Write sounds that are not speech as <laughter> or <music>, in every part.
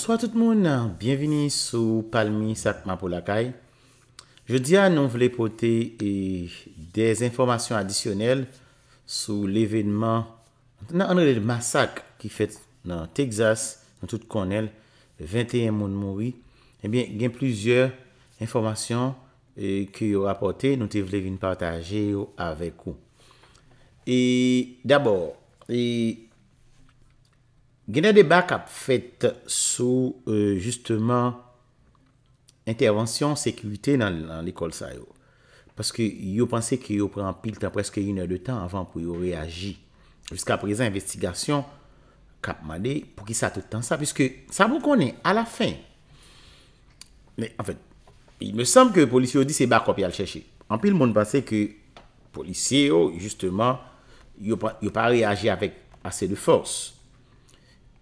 Bonsoir tout moun nan, bienveni sou Palmi Sakma Polakay. Je diyan nou vle pote des informasyon adisyonel sou l'evenman. Non, nan anre de masak ki fet nan Texas, nou tout konel, 21 moun mouwi. Ebyen, eh gen plizye informasyon ki yo apote nou te vle vin partaje yo avek ou. E dabor, e... genè de bak ap fèt sou euh, justement intervansyon sekwite nan l'ekol sa yo. Paske yo panse ki yo pran pil tan preske yon an de tan avan pou yo reagi. Jiska prezen investigasyon kapman de pou ki sa toutan sa piske sa pou konen a la fin. Men, anfen, il me sanpe ke polisye yo di se bak wap yal chèche. An pi l moun panse ki polisye yo, justement, yo pa reagi avèk asè de fòrs.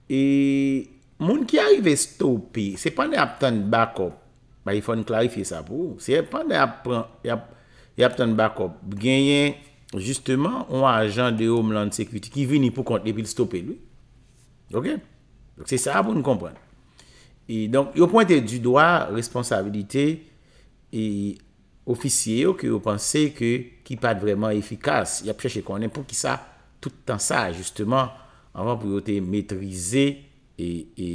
E moun ki arive stopi, se pan de ap tan bakop, ba yi fon klarifiye sa pou, se pan de ap tan bakop, genyen, justeman, un ajan de Homeland Security ki vini pou konti pi l stopi lou. Ok? Se sa pou nou kompran. E donk, yo pointe du doa, responsabilite, e ofisye yo ki yo panse ki pat vreman efikas, ya pwèche konen pou ki sa toutan sa, justeman, avan pou yo te metrize e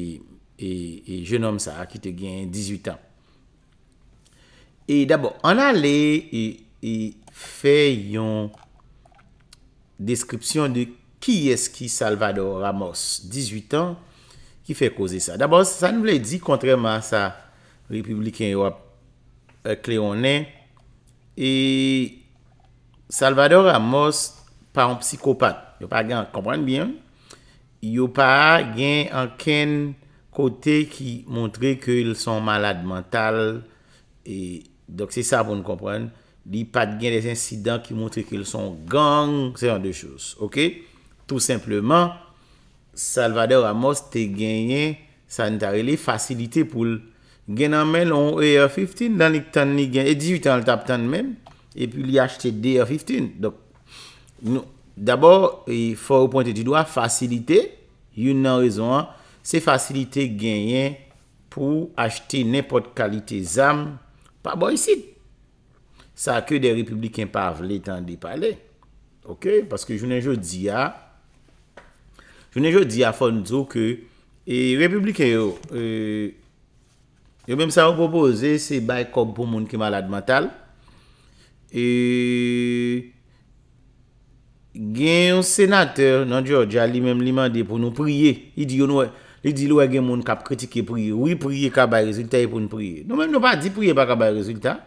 je nom sa ki te gen 18 an. E d'abo, an ale, e fe yon deskripsyon de ki eski Salvador Ramos, 18 an, ki fe kose sa. D'abo, sa nou le di kontreman sa Republiken Europe Kleonè, e Salvador Ramos pa yon psikopat, yo pa gen kompren bien, Yopara gen anken kote ki montre ke il son malade mental. E, dok se sa pou nou kompren. Di pat gen des insidans ki montre ke il son gang. Se jan de chous. Ok? Tout simplement, Salvador Ramos te genyen sanitarile facilite pou l. Gen anmen lon AR-15. Danik tan ni gen. E 18 an l tap tan men. E pi li achete de AR-15. Dok, nou... D'abord, il e, faut au pointe du doi faciliter. Yon nan rezonan, se faciliter genyen pou acheter nèpot kalite zam pa bo yisid. Sa ke de republikan pa vle tan de pale. Ok, paske jounen joun diya. Jounen joun diya fon dzo ke e, republikan yon. E, yon menm sa yon propose se bay kom pou moun ki malade mental. E... gen yon senater nan diyo diyo li men li mande pou nou priye li diyo nou e gen moun kap kritike priye wii priye kap bay rezultat e pou nou priye nou men nou pa di priye pa kap bay rezultat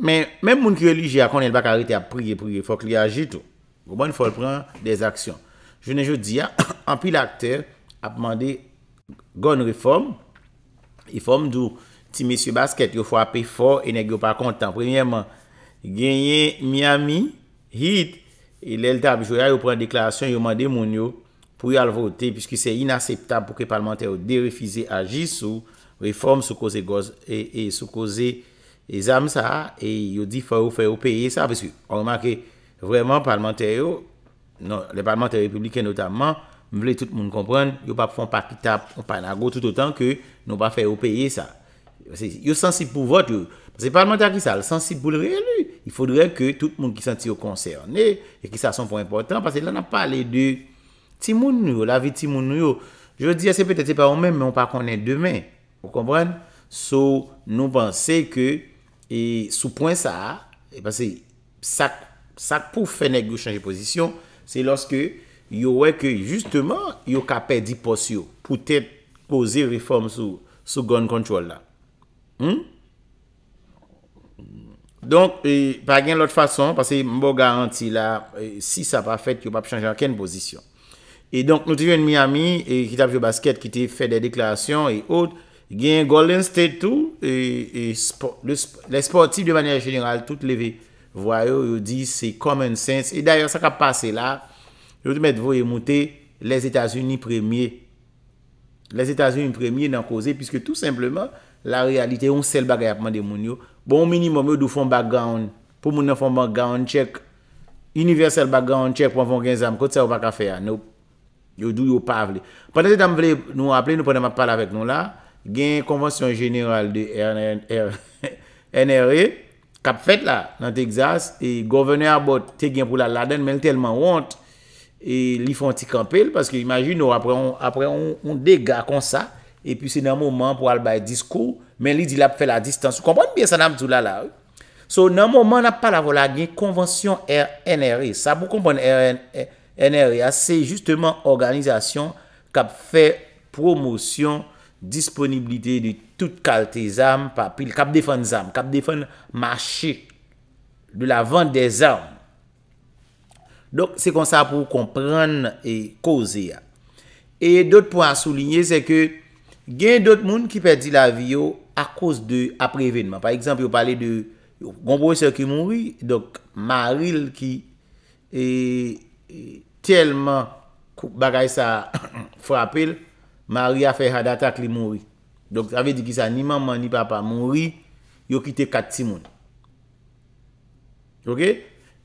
men moun ki yo elije akon el bak arite ap priye priye fok li aje to go bon fol pren des aksyon jene jo diya <coughs> an pi l akter ap mande gon reform reform dou ti mesye basket yo fwa pe fwo ene yo pa kontan premiyeman genye miyami hit E lèl ta abjou ya yo pran deklarasyon yo mande moun yo pou yal vote piskou se inaseptab pou ke parlamentaryo derefize aji sou reform sou koze goz e, e sou koze e zam sa e yo di fè ou fè ou peye sa. Peskou an remanke vwèman parlamentaryo, non, le parlamentaryo republiken notamman, mwen vle tout moun kompren yo pa pou fè ou pa pi tap ou pa nan go tout otan ke nou pa fè ou peye sa. Yo sensib pou vote yo. Se pa nan ta ki sa, l sensib pou l rey elu. Il foudre ke tout moun ki santi yo konserne. E ki sa son pou important. Pase la nan pale de timoun nou. La vi timoun nou. Je di, se pete te pa ou men, men ou pa konen demen. Ou kompren? So, nou pense ke, e sou pwen sa, e passe, sak pou fene gwo chanje posisyon, se loske, yo weke, justeman, yo kape di posyo. Pote pose reform sou, sou goun kontrol la. Hmm? Donk, pa gen lout fason, pase mbo garanti la, si sa pa fet, yo pa pi chanje anken pozisyon. E donk, nou te ven Miami, ki tap yo basket, ki te fe de deklarasyon, e ot, gen Golden State tout, e le sportif de manye genyral, tout leve voyo, yo di se common sense, e dayo sa ka pase la, yo te met voye mouti, les Etats-Unis premye. Les Etats-Unis premye nan koze, piske tout simplement, la realite yon sel bagayapman de moun yo, Bon minimum, yo do fon background, pou moun nan fon background tchèk, universal background tchèk pou an fon gen zanm, kòt sa wak a fè a. Nou, yo do yo pavle. Paten se dam vle nou aple, nou ponen mapal avèk nou la, gen konwasyon jeneral de NRE, <laughs> kap fèt la nan Texas, e govene a bot te gen pou la laden men telman want, e li fon ti kampel, paske imagine nou apre on dega kon sa, epi se nan mouman pou albay disko, men li di la pou fè la distans, sou kompon biye san ap zou la la ou. So nan mouman nap pal avola gwen konvansyon RNRE, sa pou kompon RNRE, se justeman organizasyon kap fè promosyon disponibilite de tout kalte zan papil, kap defan zan, kap defan machi, de la vant de zan. Dok se kon sa pou kompon e koze ya. E dot pou an souline se ke, gen dote moun ki perdi la vi yo akos de aprevenman. Par eksemp, yo pale de gombo ese ki mounri, dok maril ki e, e, telman bagay sa <coughs> frapel, maril a fey hadatak li mounri. Dok avè di ki sa ni maman ni papa mounri, yo kite kat si moun. Ok?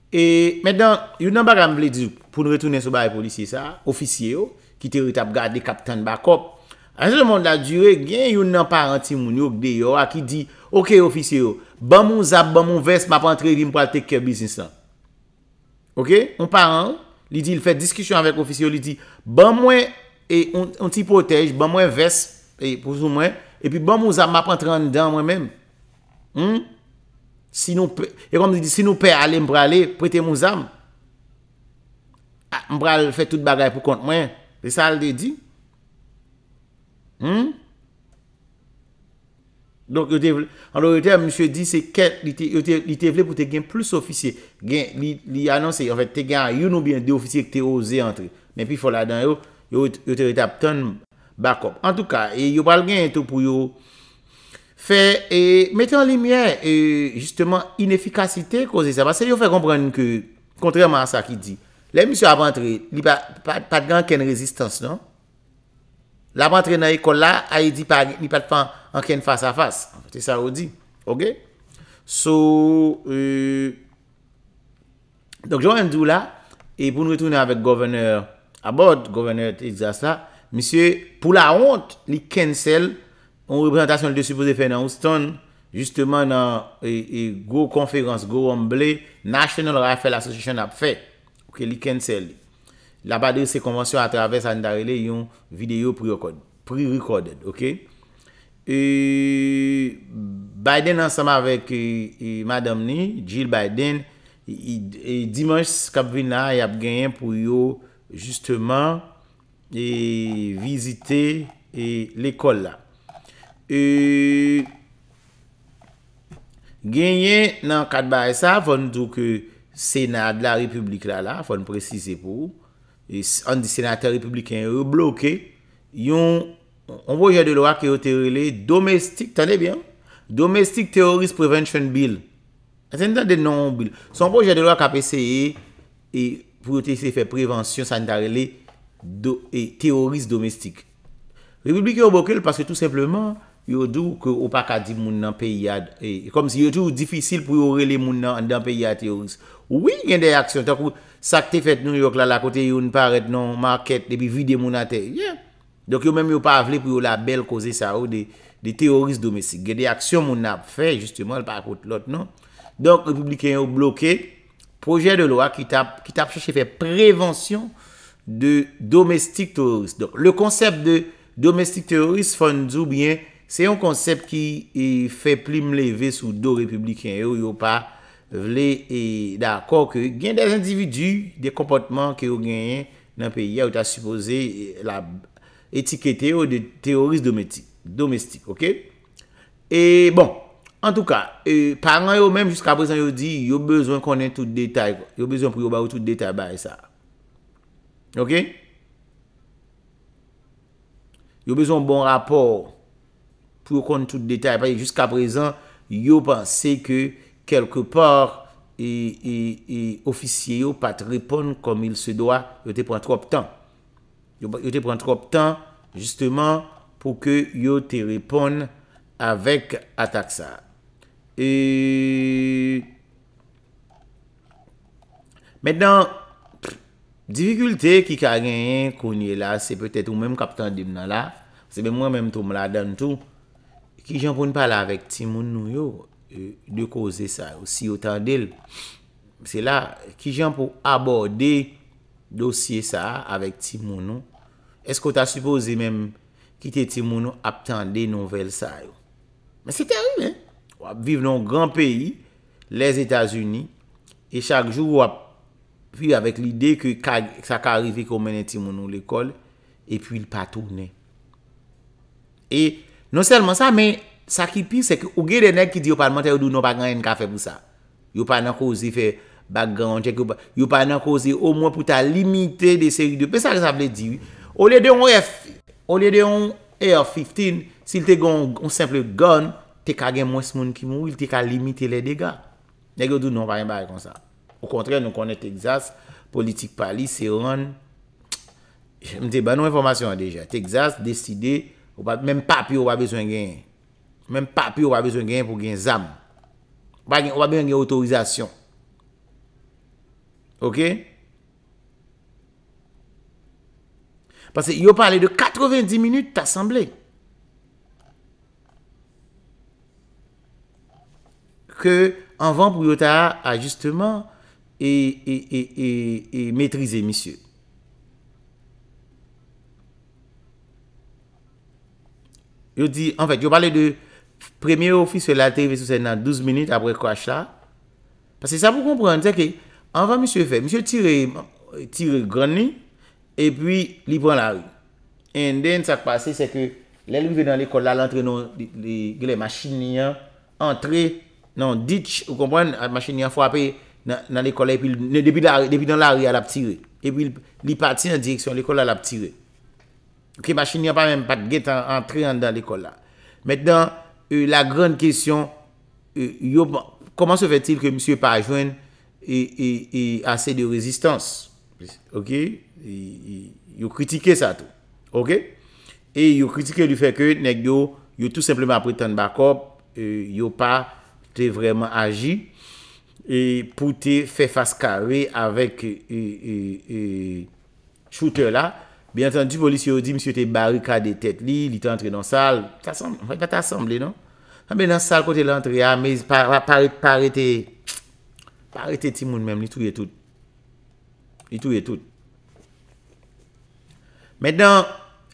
E, mèndan, yon nan bagay mwen vle di, pou nou retounen sou bagay polisye sa, ofisye yo, kite retap gade kapitan bakop, Anse le moun la dure, gen yon nan parenti moun yo kde yo a ki di, ok ofisiyo, ban moun zap, ban moun ves, ma pan tre li mpral tek ke bizinsan. Ok, moun parent, li di, il fe diskisyon avèk ofisiyo, li di, ban mwen, e, moun ti potej, ban mwen ves, e, pou sou mwen, e pi ban moun zap, ma pan tre an dan mwen menm. Hmm? Si nou pe, e kom di di, si nou pe ale mprale, prete moun zap, mprale fe tout bagay pou kont mwen, e sa al de di, Anlo hmm? yote a msye di se ket Yote vle pou te gen plus ofisye Gen li anonse Enfet te gen a yon ou bien de ofisye Ki te ose antre Men pi fola dan yo Yo te redap ton bakop En tou ka Yo bal gen yon tou pou yo Fè Metan li mwen Justeman inefikasite Koze sa Basè yo fè kompran Kontrèman sa ki di Le msye ap antre Li pat gan ken rezistans non La pantre nan ekoll la, a yi di pa nipat pa anken fasa fasa. An fate sa ou di. Ok? So, e... Donk joun mwen djou la, e pou nou retounen avèk gouverneur abot. Gouverneur e dizas la. Misyè, pou la hont, li kensel. On reprezentasyon l de supose fè nan Houston. Justeman nan e go konferans, go omblé. National Rafale Association ap fè. Ok, li kensel. Ok. La ba de se konwansyon a traves an dare le yon video pre-recorded. E, Biden ansanm avek e, e, madam ni, Jill Biden, dimans kab vina yap genyen pou yo justeman visite l'ekol la. Genyen nan kat ba esa fon touke senat la republik la la, fon prezise pou ou. E an di senatè republiken rebloke, yon, an pou jè de lwa kè yo teorele domestik, tanè byan, domestik terorist prevention bil. Asen dan den nan bil. San pou jè de lwa kè apese e, e, pou jè teorele prevensyon sanitarele e, terorist domestik. Republiken yo bòkel, pasè tout simplement, yo dò kè opakadi moun nan peyad, e, e, kom si yo dò difisil pou yorele moun nan, nan peyad yon. Ouwi yon de aksyon, tan pou Sakte fèt nou yòk la la kote yon parèt nan market, depi vide moun atè. Donk yon mèm yon pa avlè pou yon label koze sa ou de teorist domestik. Gè de aksyon moun ap fè, justement, par akout lot nan. Donk republiken yon blokè, projè de loa ki tap chèche fè prevensyon de domestik teorist. Donk le konsep de domestik teorist fon djoubyen, se yon konsep ki e, fè plim leve sou do republiken yon yon pa vle e d'akor ke gen den individu de kompotman ke yo genyen nan peyi ya ou ta suppose e, etikete ou de teorist domestik, ok? E bon, an tou ka, e, paran yo menm, jiska prezant yo di, yo bezon konen tout detay, yo bezon pou yo ba ou tout detay ba e sa. Ok? Yo bezon bon rapor pou yo konen tout detay, paye jiska prezant, yo panse ke kelke por, ofisye yo pa te repon kom il se doa, yo te pran trop tan. Yo te pran trop tan, justement, pou ke yo te repon avèk ata ksa. E... Mèndan, difikultè ki ka genyen konye la, se pètè tou mèm kap tan dim nan la, se mèm mèm tou mèm la dan tou, ki janpoun pala avèk ti moun nou yo, Euh, de koze sa yo. Si yo tan del, se la, ki jan pou aborde dosye sa, avek ti mounon, esko ta supose menm ki te ti mounon ap tan de nouvel sa yo. Men se te arrive, wap vive nou gran peyi, les Etats-Unis, e chak jou wap, pi avek lide ke sa ka arrive kon menne ti mounon l'ekol, e pi l patou vnen. E, non selman sa, men, Sa ki pi, se ki ou ge de nek ki di yo palman te yo dou nou pa gen yon kafe pou sa. Yo palman kozi fe baggan, yo palman kozi o mwen pou ta limite de seri de. Pe sa ki sa vle di, ou le de yon Air 15, si lte gen yon simple gun, te ka gen mwes moun ki mwou, lte ka limite le dega. Nek yo dou nou pa gen baye kon sa. Ou kontre, nou konen Texas, politik pali, seyon. M te banon informasyon deja. Texas, deside, mwen papi yo wap beswen gen yon. Mem pa pi ou pa bezon gen pou gen zam. Ou pa gen, ou pa gen gen otorizasyon. Ok? Pase yo pale de 90 minute t'assemble. Ke anvan pou yo ta a, a justeman e, e, e, e, e metrize, misye. Yo di, anvek, yo pale de premye ou fi sou la TV sou sen nan 12 minute apre kwa ch la. Pase sa pou kompren, anvan msou fè, msou tire goni, epi li pon la ri. En den sa kpase se ke, lè li vi nan l'ekol la, l'entre nan, gè le machin nyan, entre nan ditch, ou kompren, machin nyan fwape nan l'ekol la, epi nan la ri al ap tire. Epi li pati nan direksyon l'ekol la al ap tire. Kè machin nyan pa mèm pat gèt an entre nan l'ekol la. Mèndan, E, la gran kesyon, koman e, se fè til ke M. Parajwen e ase de rezistans? Ok, yo kritike sa tou. Ok, yo kritike li fè ke yo tout sepleman apre tan bakop, yo pa te vreman aji. Pou te fè fase kare avèk choute la. Bien tendu, polis non? ah, ah, yo di, misyo te bari kade tet li, li te antre nan sal, an fay pa ta asemble, nan? An ben nan sal kote l'antre, an me pari te, pari te timoun menm, li touye tout. Li touye tout. Medan,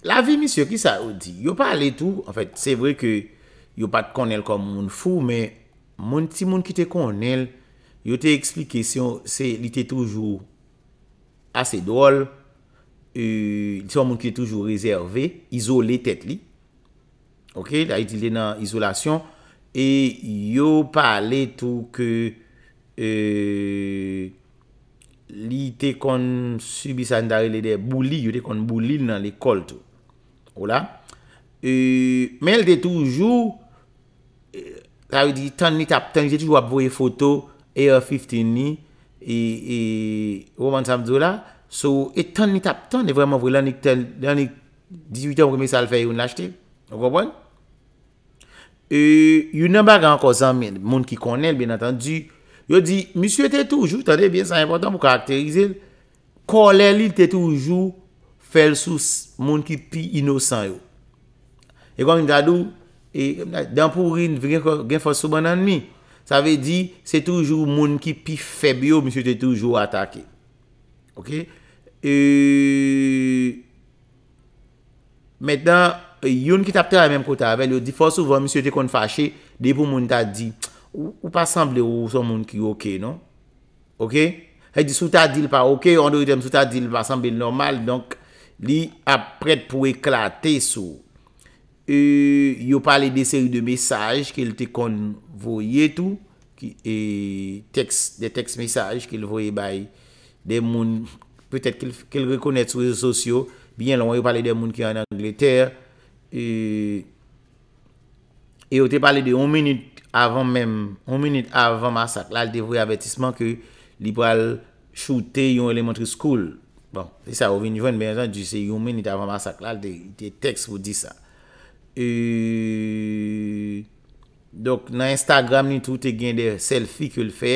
la vi misyo ki sa ou di, yo pale tou, an fay, se vre ke yo pat konel kon moun fou, men, moun timoun ki te konel, yo te eksplike si yo se li te toujou ase dool, li euh, son moun ki toujou rezervé, izolé tèt li, ok, la yi di lè nan izolasyon, e yo pale tout ke li te kon subi san dare le de bouli, yo te kon bouli nan le kol tout, ou la, e euh, melde toujou, la euh, yi di tan ni tap, tan yi di toujou ap woye foto, Air 15 ni, e Roman Sabzola, So, et ton ni tap ton de vreman vreman vreman dik ten, dik ten vreman dik ten vreman sal fè yon lach te. Apo bon? E, yon nan ba gran koz anmen, moun ki konel, ben atan di, yo di, misyo te toujou, tan de, bien san yon potan pou karakterize, kolè li te toujou fèl sous moun ki pi inosan yo. E, kon yon dadou, e, dan pou rin, vremen kon gen fòs sou ban nan mi, sa ve di, se toujou moun ki pi fèbiyo, misyo te toujou atake. Ok? Ok? E, Mèndan, yon ki tapte a mèm kota avèl, yo di fò souvan, misyo te kon fachè, de pou moun ta di, ou pa samble ou son moun ki ok, non? Ok? He di sou ta dil pa, ok, an do yon te mou sou ta dil, va samble normal, donk, li ap prèt pou eklatè sou. E, yo palè de sèri de mesaj, ki l te kon voyè tou, de teks mesaj, ki l voyè bay, de moun... Pe tèt kel rekonèt sou rezo sosyo. Biye lè wè wè wè pale de moun ki an Angleterre. E wè te pale de on minute avan mèm. On minute avan masak lal devre avetisman ke li wè wè lè shoote yon elementary school. Bon. E sa wè vè njwen benjan di se yon minute avan masak lal de teks wè di sa. Dok nan Instagram ni tout te gen de selfie ke wè lè fè.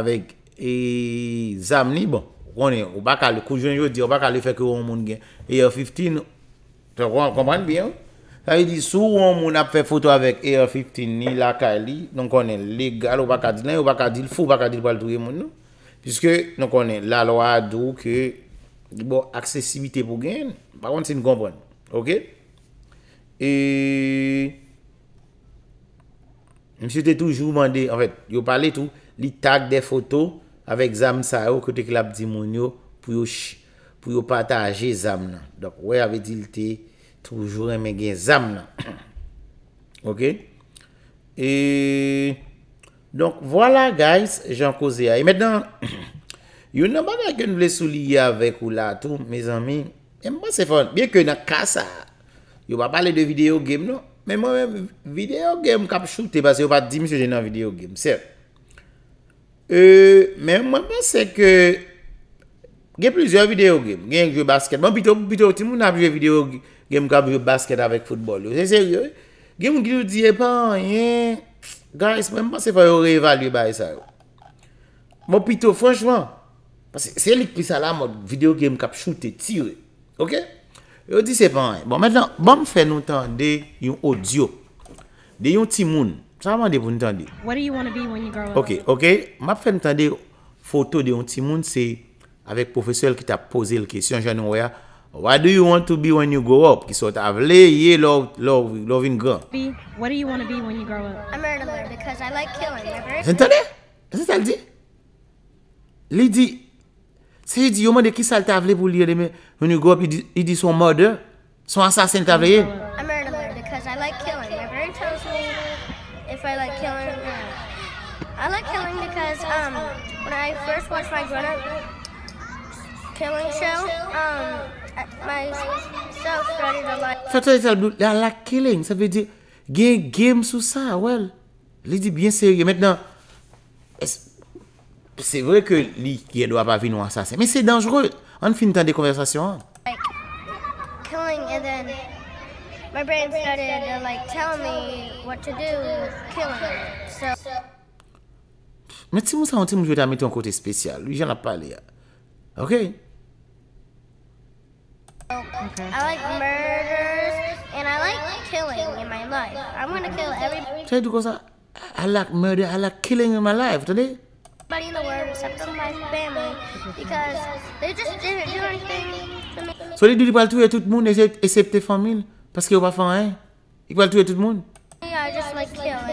Avèk e zam ni bon. Ou baka li, kou jwen yo di, ou baka li fèk yo woun moun gen. Air e 15, te woun kompren bien. Sa yi di, sou woun moun ap fè foto avèk Air 15 ni laka e li, non konen legal, ou baka di lè, ou baka di lè, fò wou baka di lè baltou gen moun nou. Piske, non konen, la lo a dou ki, di bon, aksesivite pou gen, pa woun se nou kompren. Ok? E... Mse te toujou mande, an fèt, yo pale tou, li tag de foto... Avek zan sa yo kote klap di moun yo pou yo pataje zan nan. Dok we ave dilte toujou eme gen zan nan. <clears throat> Ok. E. Donk wala guys. Janko ze a. E metan. <clears throat> Yo nan ban akwen vle sou liye avek ou la tou. Me zan mi. Eman se fon. Bien ke nan kasa. Yo ba pale de video game nan. Men mwen video game kap choute. Bas yo ba di miso gen nan video game. Serp. E, men mwen pense ke, gen plizye video game, gen jou basket. Mwen bon, pito, pito, ti moun ap jwe video game kap jwe basket avèk futbol yo. Se seri yo, game ki yo diye pan, ye, guys, mwen mwen pense fwa yo re-evaluye bay sa yo. Mwen pito, fwanchman, se lik pisa la mwen video game kap choute, tire. Ok? Yo di se pan. Bon, men nan, bon mwen fwe nou tan de yon audio, de yon timoun. Sa mande pou n'tande? What do you want to be when you grow up? Ok, ok. Ma pou fè n'tande foto de yon ti moun se avèk profesyonel ki ta pose l kèsyon, jan nou wè ya, why do you want to be when you grow up? Ki sa ta vle, ye, lò, lò, lòvin gwa. What do you want to be when you grow up? I'm a murderer because I like killing. S'entande? S'en sa l di? Li di. Se yi di, yo mande ki sa ta vle pou liye de me, when you grow up, yi di son mode, son asasen ta vle, ye. Ok. Um, when I first watched my brother's killing show, um, my self started to like... Fatou, la killing, ça veut dire game sous ça, well. Lui dit bien sérieux, et maintenant, c'est vrai que lui doit pas vivre dans ça. Mais c'est dangereux, on finit dans des conversations. Like, killing, and then, my brain started to like tell me what to do with killing, so... Mais ti moun sa an ti moun jwè ta mette an kote spesyal. Li jan ap pale hein. Ok? I like murders and I like killing in my life. I want to kill everybody. Tell you because I, I like murder, I like killing in my life. Today? Everybody in the world except my family because they just didn't do anything to me. So they do the tout et tout le monde except famille, parce qu'il va pas faire rien. Ils vont tuer tout le monde. Yeah, I just like killing.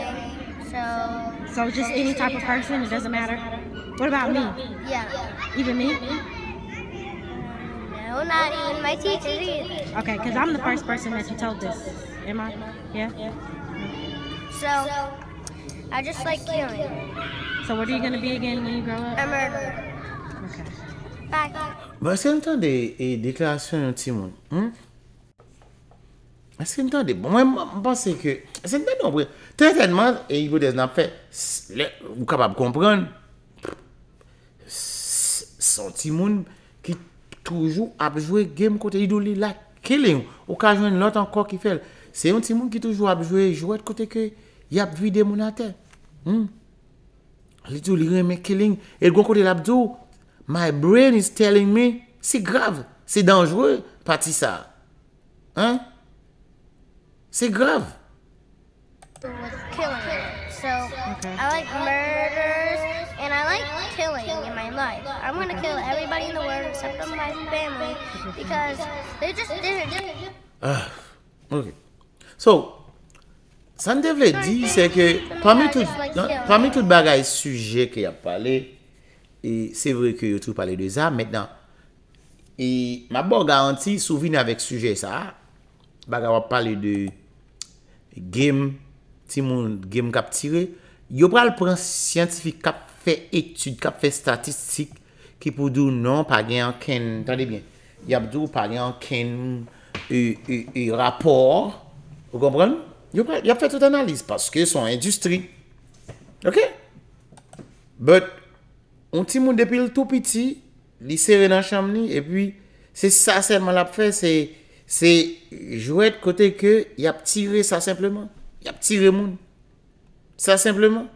So just any type of person, it doesn't matter. What about me? Yeah. Even me? No, not even my teachers. either. Okay, because I'm the first person that you told this. Am I? Yeah? So, I just like killing. So what are you going to be again when you grow up? A murderer. Okay. Bye. Bas ke mtande e deklarasyon yon ti moun? hein? Mwen se entande, mwen mpase ke, se entande ou bre, ten tenman, e ivo des nan fe, ou kapab kompran, son ti moun ki toujou apjouye gem kote idou li la keling, ou ka jwen lot anko ki fel, se yon ti moun ki toujou apjouye jwet kote ke, yap vi de moun a te. Li tou li reme keling, el gwen kote la abdou, my brain is telling me, se grav, se denjwou, pati sa. Hein? Se grav. Ah, ok. So. San dev le di se ke. Prami non, tout bagay suje ke ya pale. E se vre ke yo tout pale de za. Metnan. E ma bon garanti souvin avek suje sa. Bagay wap pale de. Gèm, ti moun, gèm kap tire, yo pral pran siyantifik kap fe etude, kap fe statistik ki pou doun non, nan pa gen anken, tande bien, yap doun pa gen anken e, e, e, e, rapport, ou kompran? Yo pral, yap fe tout analiz, paske son industri, ok? But, moun ti moun depil tou piti, li serè nan chamni, e pi, se sa selman la pfe, se... Se jwè te kote ke y ap tire sa simpleman. Y ap tire moun. Sa simpleman.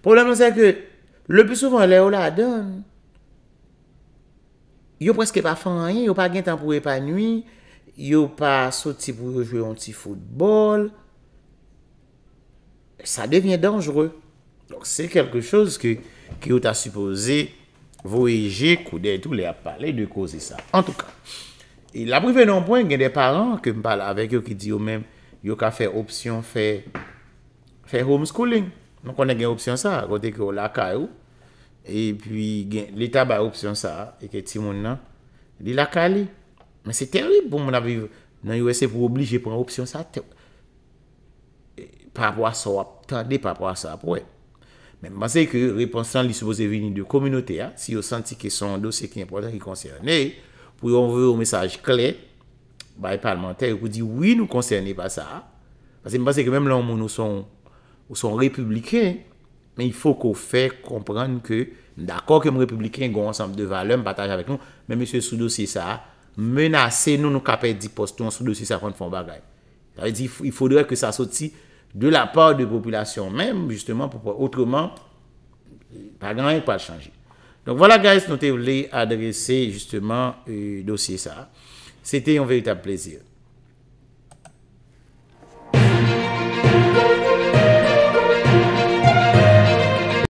Problem an se ke le pi souvan le ou la adan. Yo preske pa fanyen. Yo pa gen tan pou epanwi. Yo pa soti pou jouye yon ti foutbol. Sa devyen dangere. Se kelke chose ki yo ta supose. Voi je koude etou le ap pale de kose sa. En tou ka. E la prive nou mpwen gen de paran ke mpala avek yo ki di yo men yo ka fè opsyon fè homeschooling. Non konen gen opsyon sa, kote ki yo laka yo. E pi gen lita ba opsyon sa, e ke timon nan, li laka li. Men se terib pou mwen api nan yo ese pou oblije pou an opsyon sa. Pa apwa sa wap, ta de pa apwa sa wap, wè. Men mpwase ki yo reponsan li soupoze vini de kominote ya, si yo santi ki son do se ki apwa ta ki konserne yo. pou yon vwe ou mesaj kle, baye parlementer, pou di, oui nou konserne pa sa, pasen mi pase ke menm loun moun nou son, ou son republiken, men yfo ko fe komprende ke, d'akor ke m republiken goun ansanm devalèm, bataje avèk nou, men mè sè sou dosi sa, menase nou nou kapè di poston, sou dosi sa foun foun bagay. Y foudre ke sa soti, de la part de populasyon menm, justement, pou po, outreman, pa gran yon pa chanje. Donk wala guys nou te ou li adrese justement ou euh, dosye sa. Sete yon veritable plezir.